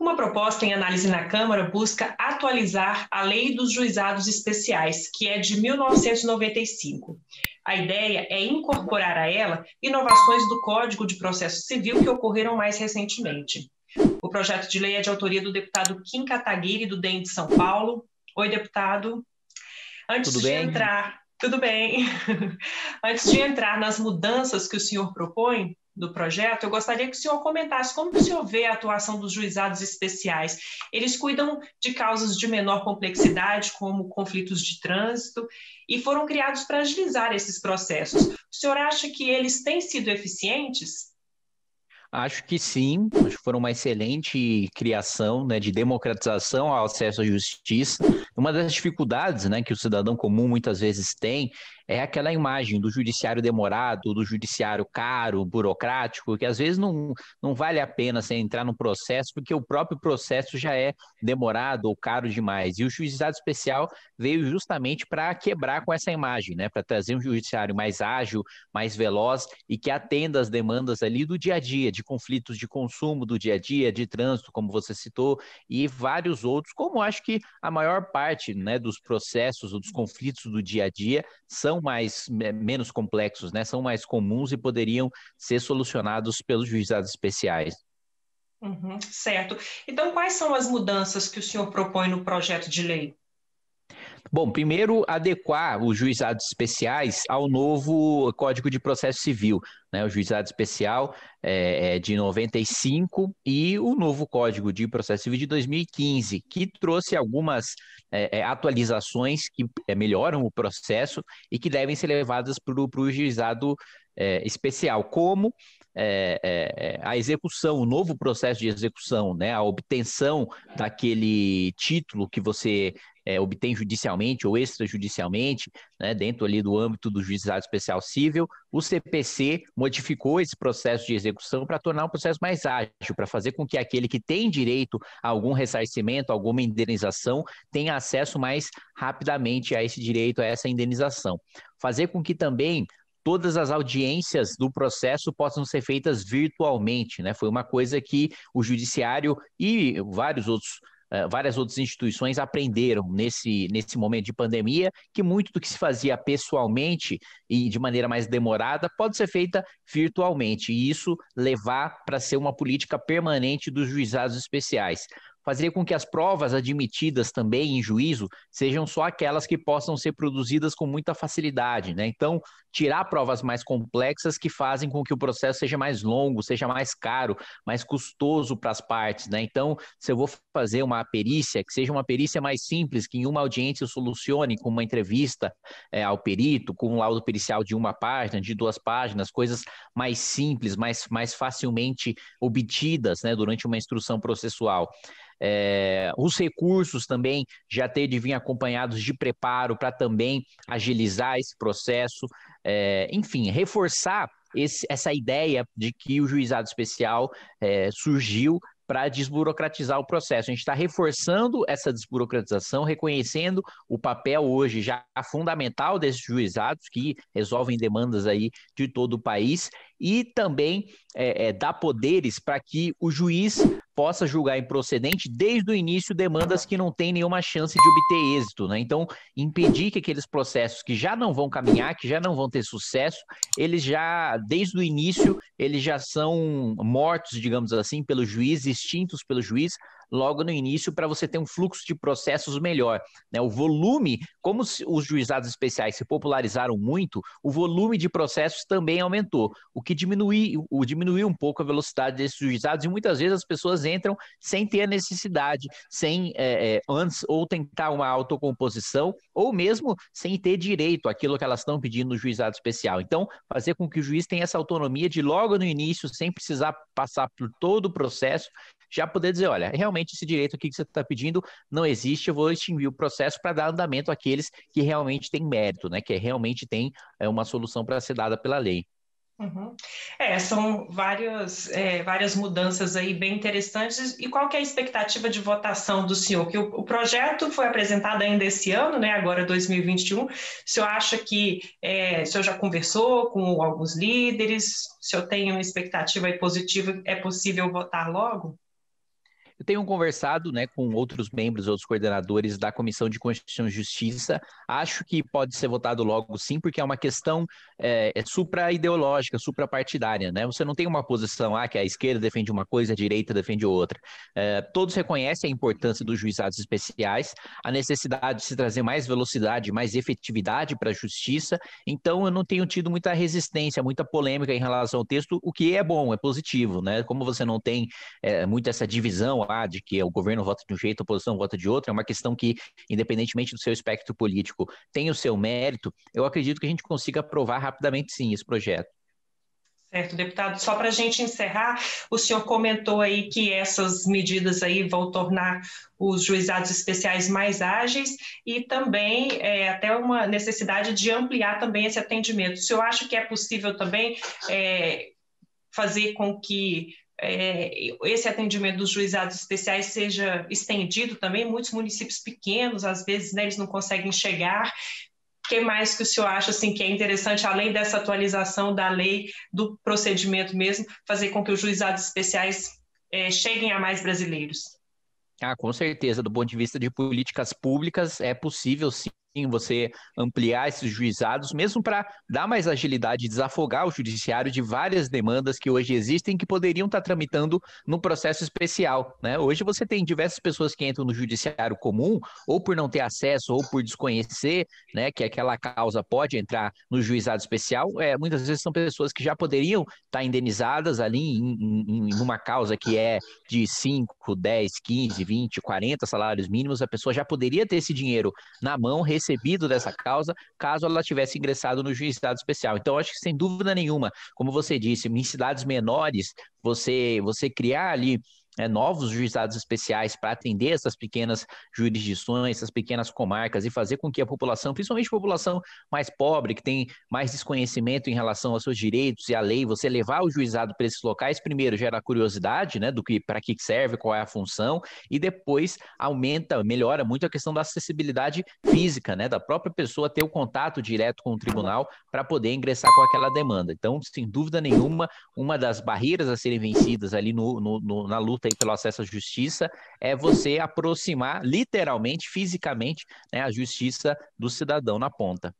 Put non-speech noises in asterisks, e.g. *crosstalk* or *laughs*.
Uma proposta em análise na Câmara busca atualizar a Lei dos Juizados Especiais, que é de 1995. A ideia é incorporar a ela inovações do Código de Processo Civil que ocorreram mais recentemente. O projeto de lei é de autoria do deputado Kim Kataguiri, do DEM de São Paulo. Oi, deputado. Antes Tudo de bem? entrar. Tudo bem. *laughs* Antes de entrar nas mudanças que o senhor propõe, do projeto, eu gostaria que o senhor comentasse como o senhor vê a atuação dos juizados especiais. Eles cuidam de causas de menor complexidade, como conflitos de trânsito, e foram criados para agilizar esses processos. O senhor acha que eles têm sido eficientes? Acho que sim, acho que foram uma excelente criação né, de democratização ao acesso à justiça. Uma das dificuldades né, que o cidadão comum muitas vezes tem é aquela imagem do judiciário demorado, do judiciário caro, burocrático, que às vezes não, não vale a pena você entrar num processo, porque o próprio processo já é demorado ou caro demais. E o juizado especial veio justamente para quebrar com essa imagem, né? Para trazer um judiciário mais ágil, mais veloz e que atenda as demandas ali do dia a dia, de conflitos de consumo do dia a dia, de trânsito, como você citou, e vários outros, como acho que a maior parte né, dos processos ou dos conflitos do dia a dia são mais menos complexos, né? São mais comuns e poderiam ser solucionados pelos juizados especiais. Uhum, certo. Então, quais são as mudanças que o senhor propõe no projeto de lei? Bom, primeiro, adequar os juizados especiais ao novo Código de Processo Civil, né? o juizado especial é, é de 95 e o novo Código de Processo Civil de 2015, que trouxe algumas é, é atualizações que é, melhoram o processo e que devem ser levadas para o juizado é, especial, como é, é, é, a execução, o novo processo de execução, né, a obtenção daquele título que você é, obtém judicialmente ou extrajudicialmente, né, dentro ali do âmbito do Juizado Especial Civil, o CPC modificou esse processo de execução para tornar um processo mais ágil, para fazer com que aquele que tem direito a algum ressarcimento, alguma indenização, tenha acesso mais rapidamente a esse direito, a essa indenização. Fazer com que também todas as audiências do processo possam ser feitas virtualmente. Né? Foi uma coisa que o judiciário e vários outros eh, várias outras instituições aprenderam nesse, nesse momento de pandemia que muito do que se fazia pessoalmente e de maneira mais demorada pode ser feita virtualmente, e isso levar para ser uma política permanente dos juizados especiais fazer com que as provas admitidas também em juízo sejam só aquelas que possam ser produzidas com muita facilidade, né? Então, tirar provas mais complexas que fazem com que o processo seja mais longo, seja mais caro, mais custoso para as partes, né? Então, se eu vou fazer uma perícia, que seja uma perícia mais simples, que em uma audiência eu solucione com uma entrevista é, ao perito, com um laudo pericial de uma página, de duas páginas, coisas mais simples, mais, mais facilmente obtidas, né, durante uma instrução processual. É, os recursos também já ter de vir acompanhados de preparo para também agilizar esse processo, é, enfim, reforçar esse, essa ideia de que o juizado especial é, surgiu para desburocratizar o processo. A gente está reforçando essa desburocratização, reconhecendo o papel hoje já fundamental desses juizados que resolvem demandas aí de todo o país e também é, é, dar poderes para que o juiz possa julgar improcedente desde o início demandas que não têm nenhuma chance de obter êxito, né? Então, impedir que aqueles processos que já não vão caminhar, que já não vão ter sucesso, eles já desde o início, eles já são mortos, digamos assim, pelo juiz, extintos pelo juiz, logo no início para você ter um fluxo de processos melhor. Né? O volume, como os juizados especiais se popularizaram muito, o volume de processos também aumentou, o que diminuiu, o diminuiu um pouco a velocidade desses juizados e muitas vezes as pessoas entram sem ter a necessidade, sem é, é, antes ou tentar uma autocomposição ou mesmo sem ter direito àquilo que elas estão pedindo no juizado especial. Então, fazer com que o juiz tenha essa autonomia de logo no início, sem precisar passar por todo o processo já poder dizer, olha, realmente esse direito aqui que você está pedindo não existe, eu vou extinguir o processo para dar andamento àqueles que realmente têm mérito, né? Que realmente tem é, uma solução para ser dada pela lei. Uhum. É, são várias, é, várias mudanças aí bem interessantes. E qual que é a expectativa de votação do senhor? Que o, o projeto foi apresentado ainda esse ano, né, agora 2021. O senhor acha que é, o senhor já conversou com alguns líderes? O senhor tem uma expectativa positiva? É possível votar logo? Eu tenho conversado né, com outros membros, outros coordenadores da Comissão de Constituição e Justiça. Acho que pode ser votado logo sim, porque é uma questão é, é supra-ideológica, supra-partidária. Né? Você não tem uma posição ah, que a esquerda defende uma coisa, a direita defende outra. É, todos reconhecem a importância dos juizados especiais, a necessidade de se trazer mais velocidade, mais efetividade para a justiça. Então, eu não tenho tido muita resistência, muita polêmica em relação ao texto, o que é bom, é positivo. Né? Como você não tem é, muito essa divisão, de que o governo vota de um jeito, a oposição vota de outro, é uma questão que, independentemente do seu espectro político, tem o seu mérito, eu acredito que a gente consiga aprovar rapidamente, sim, esse projeto. Certo, deputado. Só para a gente encerrar, o senhor comentou aí que essas medidas aí vão tornar os juizados especiais mais ágeis e também é, até uma necessidade de ampliar também esse atendimento. O senhor acha que é possível também é, fazer com que é, esse atendimento dos juizados especiais seja estendido também. Muitos municípios pequenos, às vezes, né, eles não conseguem chegar. O que mais que o senhor acha assim, que é interessante, além dessa atualização da lei, do procedimento mesmo, fazer com que os juizados especiais é, cheguem a mais brasileiros? Ah, com certeza, do ponto de vista de políticas públicas, é possível sim sim você ampliar esses juizados, mesmo para dar mais agilidade e desafogar o judiciário de várias demandas que hoje existem que poderiam estar tá tramitando no processo especial. Né? Hoje você tem diversas pessoas que entram no judiciário comum, ou por não ter acesso, ou por desconhecer né, que aquela causa pode entrar no juizado especial. É, muitas vezes são pessoas que já poderiam estar tá indenizadas ali em, em, em uma causa que é de 5, 10, 15, 20, 40 salários mínimos, a pessoa já poderia ter esse dinheiro na mão, recebido dessa causa caso ela tivesse ingressado no juizado especial. Então, acho que sem dúvida nenhuma, como você disse, em cidades menores, você, você criar ali né, novos juizados especiais para atender essas pequenas jurisdições, essas pequenas comarcas e fazer com que a população, principalmente a população mais pobre, que tem mais desconhecimento em relação aos seus direitos e à lei, você levar o juizado para esses locais, primeiro gera curiosidade, né, do que para que serve, qual é a função, e depois aumenta, melhora muito a questão da acessibilidade física, né, da própria pessoa ter o contato direto com o tribunal para poder ingressar com aquela demanda. Então, sem dúvida nenhuma, uma das barreiras a serem vencidas ali no, no, no na luta aí pelo acesso à justiça é você aproximar literalmente, fisicamente, né, a justiça do cidadão na ponta.